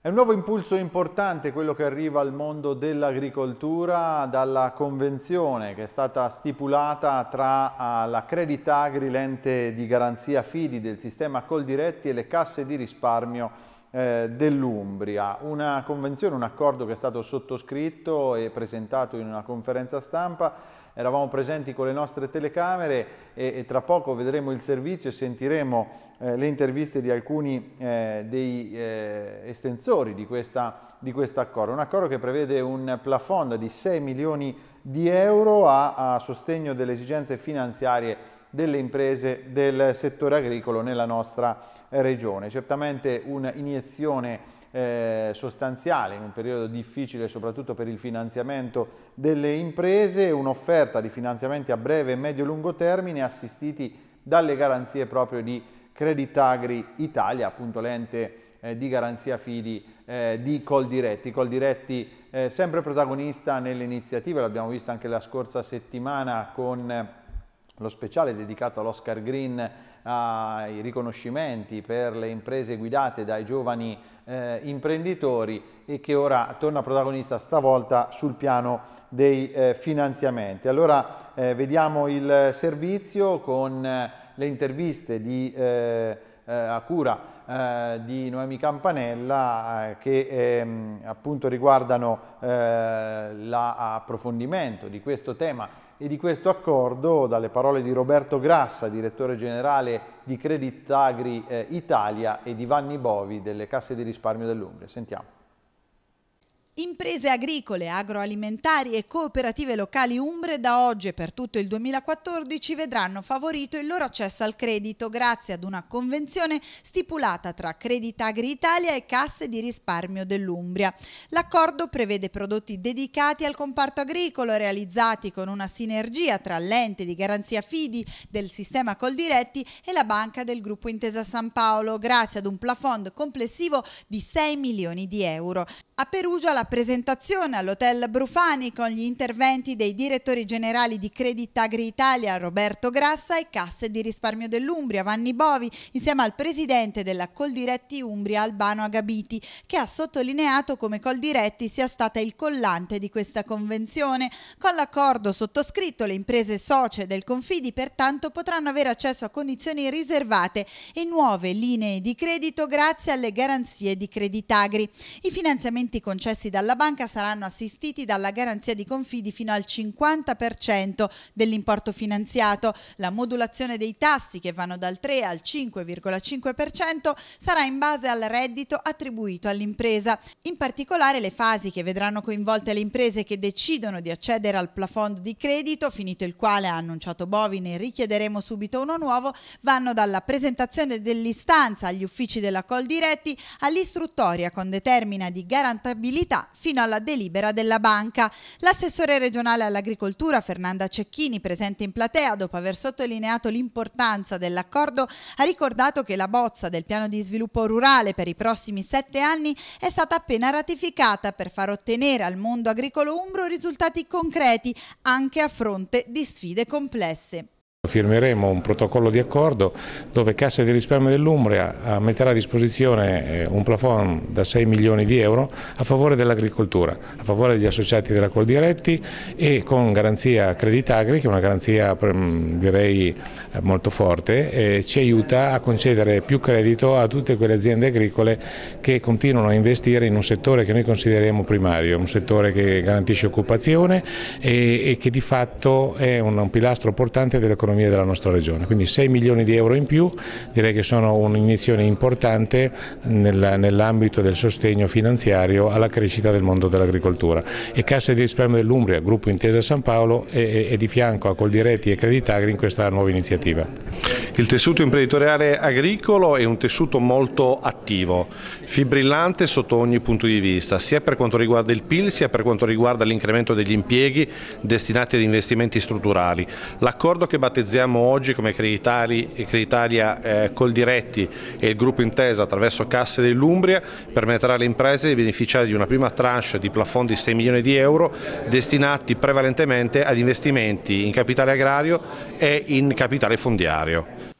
È un nuovo impulso importante quello che arriva al mondo dell'agricoltura dalla convenzione che è stata stipulata tra ah, la Agri, l'ente di garanzia FIDI del sistema Coldiretti e le casse di risparmio eh, dell'Umbria, una convenzione, un accordo che è stato sottoscritto e presentato in una conferenza stampa eravamo presenti con le nostre telecamere e, e, tra poco vedremo il servizio e sentiremo eh, le interviste di alcuni eh, dei eh, estensori di, questa, di questo accordo. Un accordo che prevede un plafond di 6 milioni di euro a, a sostegno delle esigenze finanziarie delle imprese del settore agricolo nella nostra eh, regione. Certamente un'iniezione eh, sostanziale in un periodo difficile soprattutto per il finanziamento delle imprese, un'offerta di finanziamenti a breve medio e lungo termine assistiti dalle garanzie proprio di Creditagri Italia, appunto l'ente eh, di garanzia fidi eh, di Coldiretti. Coldiretti eh, sempre protagonista nelle iniziative, l'abbiamo visto anche la scorsa settimana con lo speciale dedicato all'Oscar Green ai riconoscimenti per le imprese guidate dai giovani eh, imprenditori e che ora torna protagonista stavolta sul piano dei eh, finanziamenti. Allora eh, vediamo il servizio con eh, le interviste di eh, eh, a cura eh, di Noemi Campanella eh, che ehm, appunto riguardano l'approfondimento di questo tema e di questo accordo dalle parole di Roberto Grassa, direttore generale di Credit Agri Italia e di Vanni Bovi delle Casse di risparmio dell'Umbria. Sentiamo. Imprese agricole, agroalimentari e cooperative locali umbre da oggi e per tutto il 2014 vedranno favorito il loro accesso al credito grazie ad una convenzione stipulata tra Credita Agri Italia e Casse di risparmio dell'Umbria. L'accordo prevede prodotti dedicati al comparto agricolo realizzati con una sinergia tra l'ente di garanzia FIDI del sistema Coldiretti e la banca del gruppo Intesa San Paolo grazie ad un plafond complessivo di 6 milioni di euro. A Perugia la presentazione all'Hotel Brufani con gli interventi dei direttori generali di Credit Agri Italia Roberto Grassa e Casse di Risparmio dell'Umbria Vanni Bovi insieme al presidente della Coldiretti Umbria Albano Agabiti che ha sottolineato come Coldiretti sia stata il collante di questa convenzione. Con l'accordo sottoscritto le imprese socie del Confidi pertanto potranno avere accesso a condizioni riservate e nuove linee di credito grazie alle garanzie di Credit Agri. I finanziamenti finanziamenti concessi dalla banca saranno assistiti dalla garanzia di confidi fino al 50% dell'importo finanziato. La modulazione dei tassi, che vanno dal 3 al 5,5%, sarà in base al reddito attribuito all'impresa. In particolare le fasi che vedranno coinvolte le imprese che decidono di accedere al plafond di credito, finito il quale ha annunciato Bovi, ne richiederemo subito uno nuovo, vanno dalla presentazione dell'istanza agli uffici della Diretti all'istruttoria con determina di garanzia imprantabilità fino alla delibera della banca. L'assessore regionale all'agricoltura Fernanda Cecchini, presente in platea dopo aver sottolineato l'importanza dell'accordo, ha ricordato che la bozza del piano di sviluppo rurale per i prossimi sette anni è stata appena ratificata per far ottenere al mondo agricolo umbro risultati concreti anche a fronte di sfide complesse. Firmeremo un protocollo di accordo dove Cassa di risparmio dell'Umbria eh, metterà a disposizione eh, un plafond da 6 milioni di euro a favore dell'agricoltura, a favore degli associati della Col Diretti e con garanzia Creditagri, che è una garanzia mm, direi eh, molto forte, ci aiuta a concedere più credito a tutte quelle aziende agricole che continuano a investire in un settore che noi consideriamo primario, un settore che garantisce occupazione e, che di fatto è un pilastro portante dell'economia economia della nostra regione. Quindi 6 milioni di euro in più direi che sono un'iniezione importante nell'ambito del sostegno finanziario alla crescita del mondo dell'agricoltura. E Cassa di risparmio dell'Umbria, gruppo Intesa San Paolo è di fianco a Coldiretti e Creditagri in questa nuova iniziativa. Il tessuto imprenditoriale agricolo è un tessuto molto attivo, fibrillante sotto ogni punto di vista, sia per quanto riguarda il PIL sia per quanto riguarda l'incremento degli impieghi destinati ad investimenti strutturali. L'accordo che battezza realizziamo oggi come Creditalia eh, Coldiretti e il gruppo Intesa attraverso Casse dell'Umbria permetterà alle imprese di beneficiare di una prima tranche di plafond di 6 milioni di euro destinati prevalentemente ad investimenti in capitale agrario e in capitale fondiario.